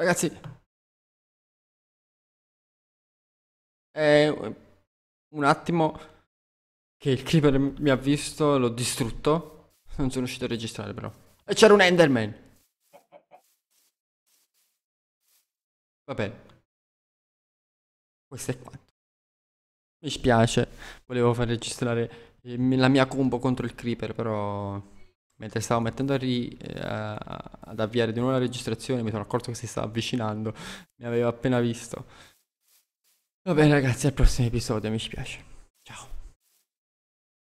Ragazzi, è un attimo che il creeper mi ha visto, l'ho distrutto. Non sono riuscito a registrare però. E c'era un Enderman. Va bene. Questo è quanto. Mi spiace, volevo far registrare eh, la mia combo contro il creeper, però mentre stavo mettendo a, ri, eh, a, ad avviare di nuovo la registrazione, mi sono accorto che si stava avvicinando, mi aveva appena visto. Va bene ragazzi, al prossimo episodio, mi spiace.